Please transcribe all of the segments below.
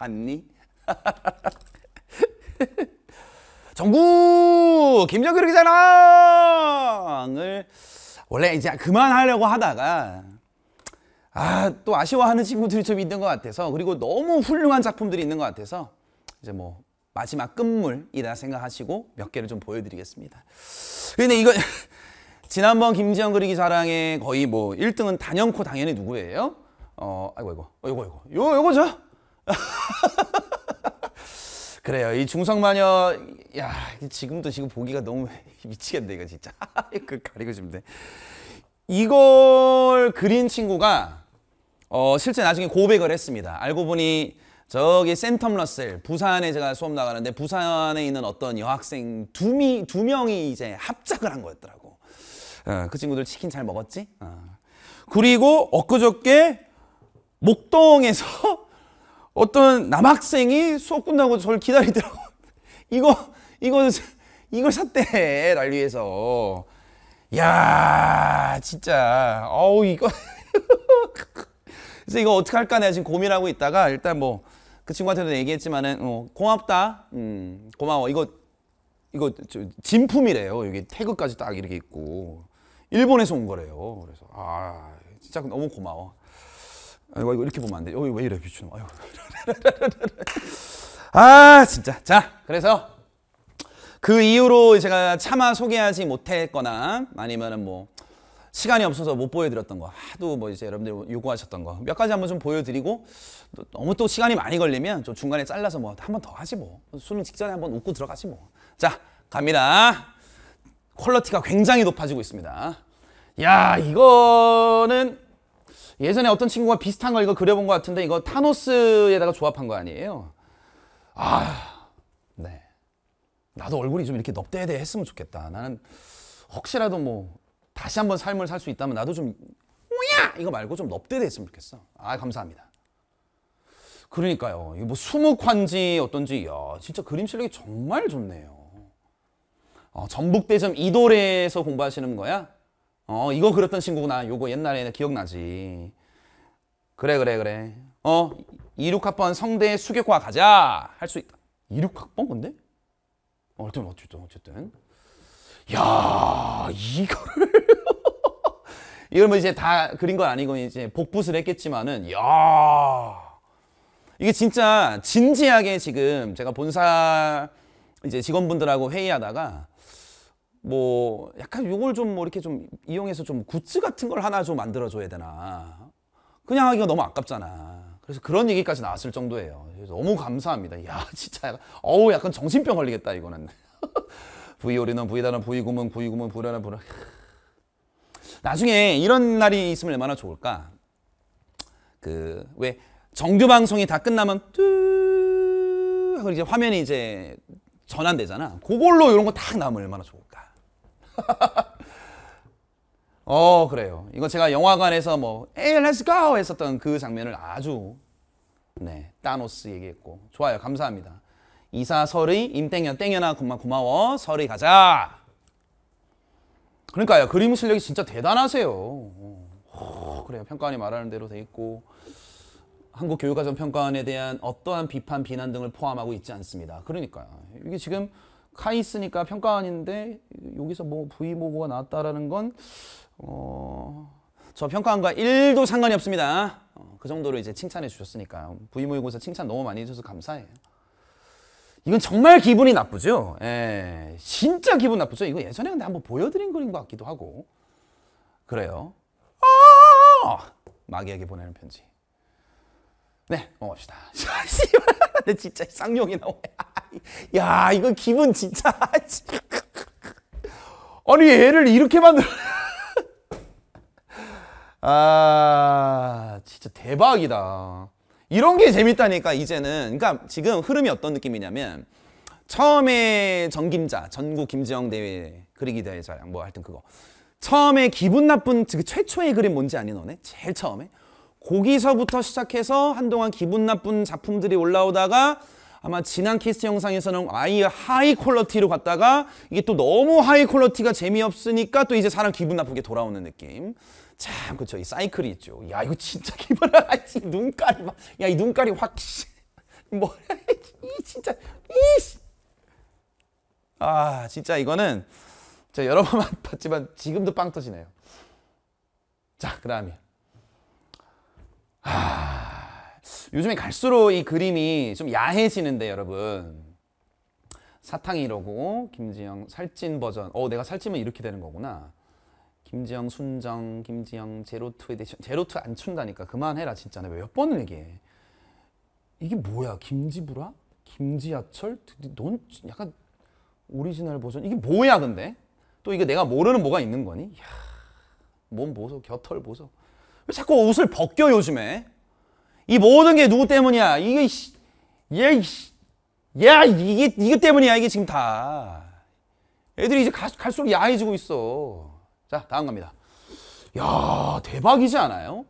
봤니? 정국 김정규 기자랑을 원래 이제 그만하려고 하다가 아 또 아쉬워하는 친구들이 좀 있는 것 같아서 그리고 너무 훌륭한 작품들이 있는 것 같아서 이제 뭐 마지막 끝물이라 생각하시고 몇 개를 좀 보여드리겠습니다. 근데 이거 지난번 김지영 그리기 자랑의 거의 뭐 1등은 단연코 당연히 누구예요? 어, 아이고, 아이고, 아이고, 이고 요, 요거죠? 그래요. 이 중성마녀 야 지금도 지금 보기가 너무 미치겠네 이거 진짜. 그 가리고 싶네. 이걸 그린 친구가 어, 실제 나중에 고백을 했습니다. 알고 보니 저기 센텀 러셀 부산에 제가 수업 나가는데 부산에 있는 어떤 여학생 두, 미, 두 명이 이제 합작을 한 거였더라고. 어, 그 친구들 치킨 잘 먹었지? 어. 그리고 엊그저께 목동에서 어떤 남학생이 수업 끝나고 저를 기다리더라고. 이거, 이거, 이걸 샀대. 날 위해서. 야 진짜. 어우, 이거. 그래서 이거 어떻게 할까 내가 지금 고민하고 있다가 일단 뭐 그 친구한테도 얘기했지만은 어, 고맙다. 음, 고마워. 이거 이거 진품이래요. 여기 태그까지 딱 이렇게 있고 일본에서 온 거래요. 그래서 아 진짜 너무 고마워. 이거 이렇게 보면 안 돼. 어왜 이래 비추는? 아유. 아 진짜. 자 그래서 그 이후로 제가 차마 소개하지 못했거나 아니면뭐 시간이 없어서 못 보여드렸던 거 하도 뭐 이제 여러분들 요구하셨던 거 몇 가지 한번 좀 보여드리고 너무 또 시간이 많이 걸리면 좀 중간에 잘라서 뭐한번더 하지 뭐 수능 직전에 한번 웃고 들어가지 뭐자 갑니다 퀄러티가 굉장히 높아지고 있습니다 야 이거는 예전에 어떤 친구가 비슷한 걸 이거 그려본 것 같은데 이거 타노스에다가 조합한 거 아니에요? 아, 네. 나도 얼굴이 좀 이렇게 넙대대 했으면 좋겠다. 나는 혹시라도 뭐 다시 한번 삶을 살 수 있다면 나도 좀 뭐야 이거 말고 좀 넙대대 했으면 좋겠어. 아 감사합니다. 그러니까요. 이뭐 거 수묵환지 어떤지 야 진짜 그림 실력이 정말 좋네요. 어, 전북대점 이도래에서 공부하시는 거야? 어 이거 그렸던 친구구나 요거 옛날에는 기억나지 그래 그래 그래 어 26학번 성대 수교과 가자 할 수 있다 26학번 근데? 어, 어쨌든 어쨌든 어쨌든 야 이거를 이걸 뭐 이제 다 그린 건 아니고 이제 복붙을 했겠지만은 야 이게 진짜 진지하게 지금 제가 본사 이제 직원분들하고 회의하다가 뭐 약간 요걸 좀 뭐 이렇게 좀 이용해서 좀 굿즈 같은 걸 하나 좀 만들어 줘야 되나 그냥 하기가 너무 아깝잖아 그래서 그런 얘기까지 나왔을 정도예요 그래서 너무 감사합니다 야 진짜 약 어우 약간 정신병 걸리겠다 이거는 부이 오리는 부이다는 부이 구문 부이 구문 부라는 부라 나중에 이런 날이 있으면 얼마나 좋을까 그 왜 정규 방송이 다 끝나면 뚜 하고 이제 화면이 이제 전환되잖아 그걸로 이런 거 딱 나오면 얼마나 좋을까 어 그래요. 이거 제가 영화관에서 뭐 에이 렛츠 고 했었던 그 장면을 아주 네 따노스 얘기했고 좋아요 감사합니다. 이사 설의 임땡연 땡연아 고마, 고마워 설의 가자. 그러니까요 그림 실력이 진짜 대단하세요. 오, 어, 그래요 평가원이 말하는 대로 돼 있고 한국 교육과정 평가원에 대한 어떠한 비판 비난 등을 포함하고 있지 않습니다. 그러니까요 이게 지금 카이스니까 평가원인데 여기서 뭐 V 보고가 나왔다라는 건 어. 저 평가원과 1도 상관이 없습니다. 어, 그 정도로 이제 칭찬해 주셨으니까 V 모의고사 칭찬 너무 많이 해줘서 감사해요. 이건 정말 기분이 나쁘죠? 예, 진짜 기분 나쁘죠? 이거 예전에 근데 한번 보여드린 그림 것 같기도 하고 그래요. 아! 마귀에게 보내는 편지. 네, 넘어갑시다. 아, 씨발, 근 진짜 쌍욕이 나와네 야, 이거 기분 진짜. 아니, 얘를 이렇게 만들 아, 진짜 대박이다. 이런 게 재밌다니까, 이제는. 그러니까 지금 흐름이 어떤 느낌이냐면, 처음에 전김자, 전국 김지영 대회 그리기 대회자랑 뭐 하여튼 그거. 처음에 기분 나쁜 그 최초의 그림 뭔지 아니 너네? 제일 처음에? 거기서부터 시작해서 한동안 기분 나쁜 작품들이 올라오다가 아마 지난 키스트 영상에서는 아예 하이 퀄러티로 갔다가 이게 또 너무 하이 퀄러티가 재미없으니까 또 이제 사람 기분 나쁘게 돌아오는 느낌. 참 그쵸 이 사이클이 있죠. 야 이거 진짜 기분 나지 눈깔이 막야 이 눈깔이 확뭐이 진짜 이아 진짜 이거는 제 여러 번 봤지만 지금도 빵 터지네요. 자, 그 다음에. 하... 아. 요즘에 갈수록 이 그림이 좀 야해지는데 여러분 사탕이 이고 김지영 살찐 버전 어 내가 살찌면 이렇게 되는 거구나 김지영 순정 김지영 제로투에 대신 제로투 안 춘다니까 그만해라 진짜 내몇 번을 얘기해 이게 뭐야 김지부라? 김지하철? 넌 약간 오리지널 버전 이게 뭐야 근데? 또 이게 내가 모르는 뭐가 있는 거니? 야몸 보소 겨털 보소 왜 자꾸 옷을 벗겨 요즘에 이 모든 게 누구 때문이야? 이게 얘, 야 이게 이거 때문이야 이게 지금 다. 애들이 이제 갈수록 야해지고 있어. 자 다음 갑니다. 야 대박이지 않아요?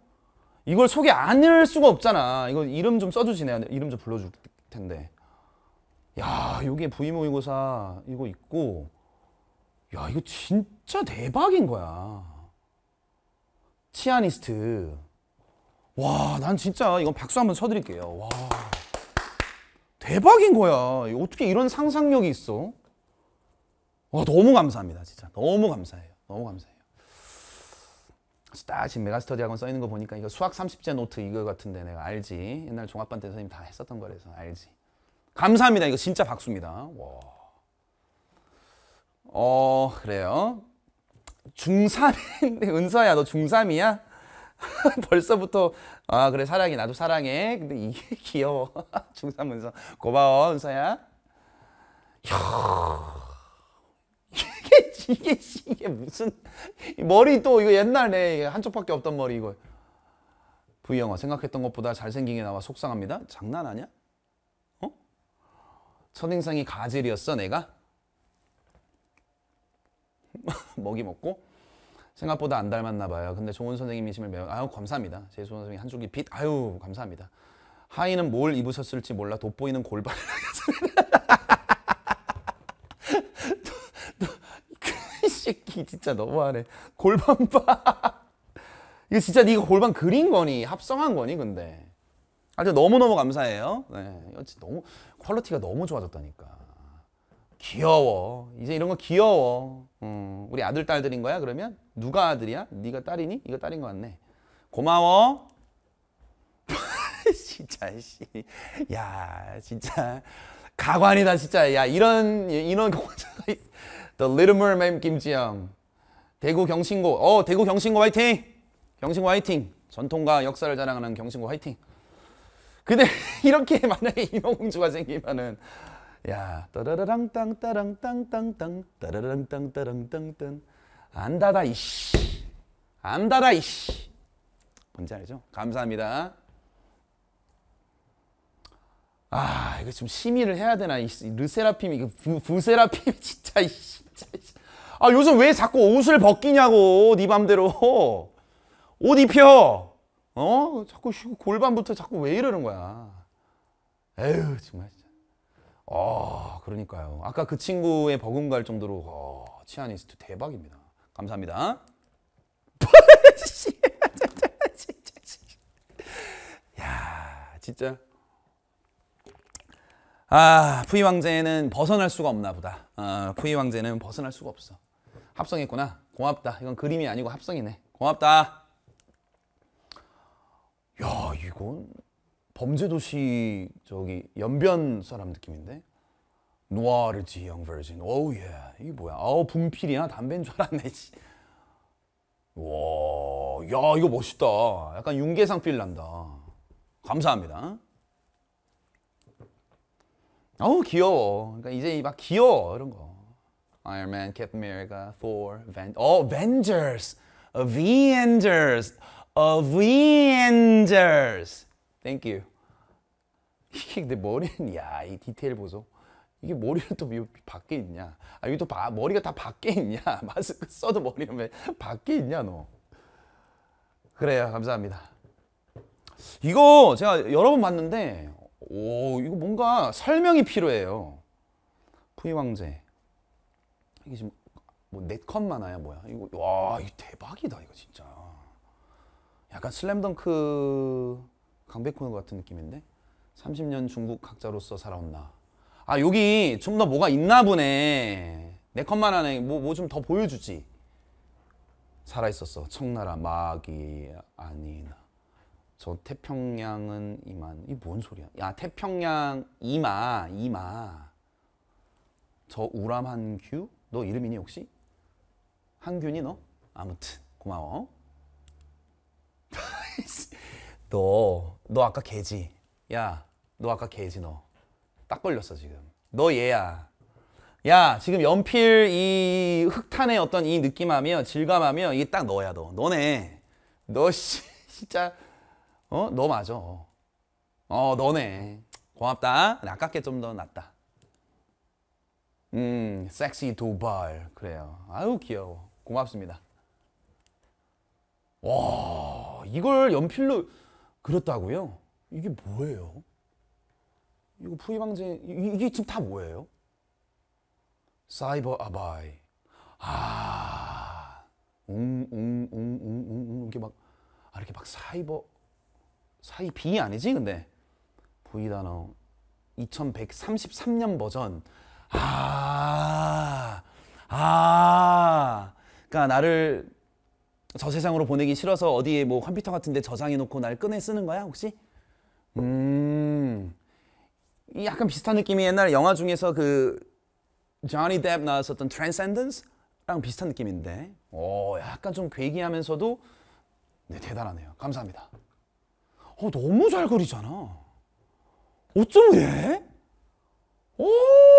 이걸 소개 안할 수가 없잖아. 이거 이름 좀써주시네 이름 좀 불러줄 텐데. 야 여기에 부의모의고사 이거 있고. 야 이거 진짜 대박인 거야. 치아니스트. 와, 난 진짜 이건 박수 한번 쳐드릴게요. 와. 대박인 거야. 어떻게 이런 상상력이 있어? 와, 너무 감사합니다. 진짜. 너무 감사해요. 너무 감사해요. 딱 지금 메가스터디 학원 써있는 거 보니까 이거 수학 30제 노트 이거 같은데 내가 알지. 옛날 종합반 때 선생님 다 했었던 거라서 알지. 감사합니다. 이거 진짜 박수입니다. 와. 어, 그래요. 중3인데, 은서야, 너 중3이야? 벌써부터 아 그래 사랑해 나도 사랑해 근데 이게 귀여워 중삼 은서 고마워 은서야 이게 이게 이게 무슨 머리 또 이거 옛날에 한쪽밖에 없던 머리 이거 V영화 생각했던 것보다 잘생긴 게 나와 속상합니다 장난 아니야? 어? 첫인상이 가젤이었어 내가? 먹이 먹고 생각보다 안 닮았나 봐요. 근데 좋은 선생님이심을 매우 아유 감사합니다. 제수 선생님 한 줄기 빛 아유 감사합니다. 하의는 뭘 입으셨을지 몰라 돋보이는 골반이 그 새끼 진짜 너무하네. 골반 봐. 이거 진짜 네가 골반 그린 거니 합성한 거니 근데. 아주 너무너무 감사해요. 네. 너무 퀄리티가 너무 좋아졌다니까. 귀여워. 이제 이런 거 귀여워. 음, 우리 아들 딸들인 거야? 그러면 누가 아들이야? 네가 딸이니? 이거 딸인 것 같네. 고마워. 진짜 씨. 야, 진짜 가관이다 진짜. 야, 이런 이런 공자가 The Little Mermaid 김지영. 대구 경신고. 어, 대구 경신고 화이팅. 경신고 화이팅. 전통과 역사를 자랑하는 경신고 화이팅. 근데 이렇게 만약에 인어공주가 생기면은 야, 따라라랑 땅 따랑 땅 땅땅 따라랑 땅 따랑 땅땅 안 닫아 이씨 안 닫아 이씨 뭔지 알죠? 감사합니다. 아 이거 좀 심의를 해야 되나 이 르세라핌 이거 부, 부세라핌 진짜 진짜 아 요즘 왜 자꾸 옷을 벗기냐고 네 맘대로 옷 입혀 어 자꾸 골반부터 자꾸 왜 이러는 거야 에휴 정말 진짜 아 그러니까요. 아까 그 친구의 버금갈 정도로 어, 치아니스트 대박입니다. 감사합니다. 야, 진짜. 아, 푸이 왕제는 벗어날 수가 없나 보다. 아, 푸이 왕제는 벗어날 수가 없어. 합성했구나. 고맙다. 이건 그림이 아니고 합성이네. 고맙다. 야, 이건 범죄도시 저기 연변 사람 느낌인데 노아르 지형 버전 오우 예 이게 뭐야 아우 분필이야 담배인 줄 알았네 와야 이거 멋있다 약간 윤계상 필 난다 감사합니다 어우 귀여워 그러니까 이제 막 귀여워 이런 거 Iron Man, Captain a m e r i 어 a v e 땡큐. 이게 근데 머리는 야이 디테일 보소. 이게 머리는 또 밖에 있냐? 아 이게 또 바, 머리가 다 밖에 있냐? 마스크 써도 머리는 왜 밖에 있냐 너? 그래요 감사합니다. 이거 제가 여러 번 봤는데 오 이거 뭔가 설명이 필요해요. 부이왕제 이게 지금 뭐네 컷만화야 뭐야? 이거 와 이거 대박이다 이거 진짜. 약간 슬램덩크 강백호 같은 느낌인데? 30년 중국 학자로서 살아온 나. 아 여기 좀 더 뭐가 있나 보네. 내 컷만 하네. 뭐뭐 좀 더 보여주지. 살아있었어. 청나라 마귀 아니나. 저 태평양은 이만. 이 뭔 소리야. 야 태평양 이마 이마. 저 우람한규? 너 이름이니 혹시? 한균이 너? 아무튼 고마워. 너, 너 아까 개지? 야, 너 아까 개지 너. 딱 걸렸어 지금. 너 얘야. 야, 지금 연필 이 흑탄의 어떤 이 느낌하며 질감하며 이게 딱 너야 너. 너네. 너 씨, 진짜 어? 너 맞아. 어, 너네. 고맙다. 아깝게 좀더 낫다. 음, 섹시 도발. 그래요. 아유, 귀여워. 고맙습니다. 와, 이걸 연필로 그렇다고요? 이게 뭐예요? 이거 프리방제 이게 지금 다 뭐예요? 사이버 아바이 아 웅웅웅웅웅 이렇게 막 아, 이렇게 막 사이버 사이 B 아니지 근데 V 단어 2133년 버전 아아 아, 그러니까 나를 저 세상으로 보내기 싫어서 어디에 뭐 컴퓨터 같은 데 저장해놓고 날 꺼내 쓰는 거야 혹시? 음... 약간 비슷한 느낌이 옛날 영화 중에서 그 조니 뎁 나왔었던 트랜센던스랑 비슷한 느낌인데 오 약간 좀 괴기하면서도 네 대단하네요 감사합니다 어 너무 잘 그리잖아 어쩜 이래? 오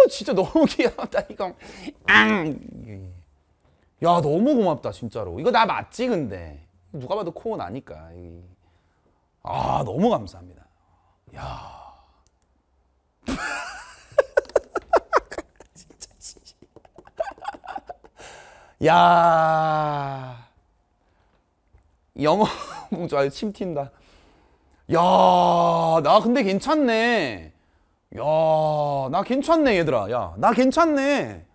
진짜 너무 귀엽다 이거 앙야 너무 고맙다 진짜로 이거 나 맞지 근데 누가 봐도 코어 나니까 아 너무 감사합니다 야 진짜 진짜 야 영어 공주 아유 침 튄다 야 나 근데 괜찮네 야 나 괜찮네 얘들아 야 나 괜찮네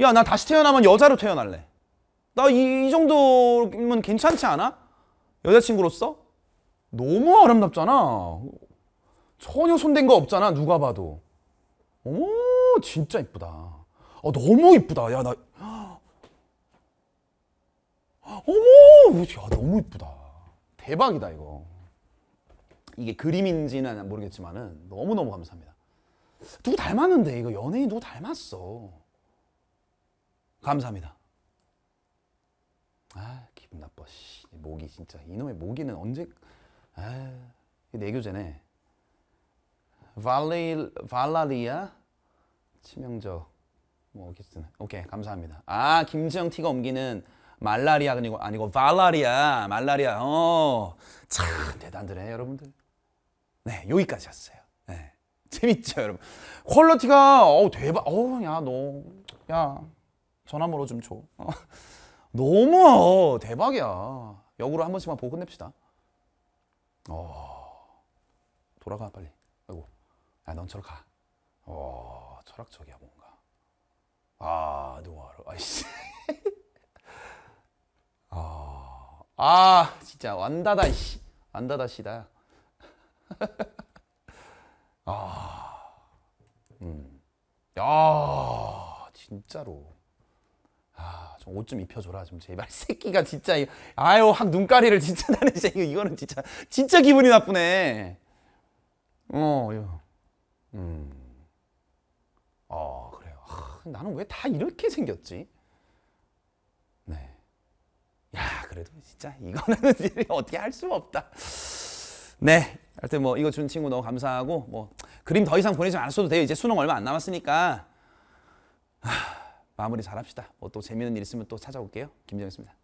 야나 다시 태어나면 여자로 태어날래 나 이 정도면 괜찮지 않아? 여자친구로서? 너무 아름답잖아 전혀 손댄 거 없잖아 누가 봐도 어 진짜 이쁘다 어, 너무 이쁘다 야나 어머 야 너무 이쁘다 대박이다 이거 이게 그림인지는 모르겠지만 너무너무 감사합니다 누구 닮았는데 이거 연예인 누구 닮았어 감사합니다. 아 기분 나빠. 씨, 모기 진짜 이놈의 모기는 언제 아, 내교제네. 발레 발라리아 치명적 뭐 이렇게 쓰는. 오케이 감사합니다. 아 김지영 티가 옮기는 말라리아 아니고 아니고 발라리아 말라리아. 어참 대단들해 여러분들. 네 여기까지였어요. 네 재밌죠 여러분. 퀄리티가 어 대박. 어야너야 전화번호 좀 줘. 어. 너무 어, 대박이야. 역으로 한 번씩만 보고 끝냅시다. 어, 돌아가 빨리. 아이고, 야, 넌 저로 가. 어, 철학적이야 뭔가. 아, 누가 알아? 이씨 아, 아, 진짜 완다다 씨, 안다다 씨다. 아, 음, 야, 진짜로. 아, 좀 옷 좀 입혀줘라 좀 제발 새끼가 진짜 아유 한 눈가리를 진짜 나는 진짜 이거는 진짜 진짜 기분이 나쁘네 어, 음, 어 그래요 아, 나는 왜 다 이렇게 생겼지 네, 야 그래도 진짜 이거는 어떻게 할 수가 없다 네 하여튼 뭐 이거 준 친구 너무 감사하고 뭐 그림 더 이상 보내지 않았어도 돼요 이제 수능 얼마 안 남았으니까 하... 마무리 잘합시다. 뭐또 재미있는 일 있으면 또 찾아올게요. 김정희입니다.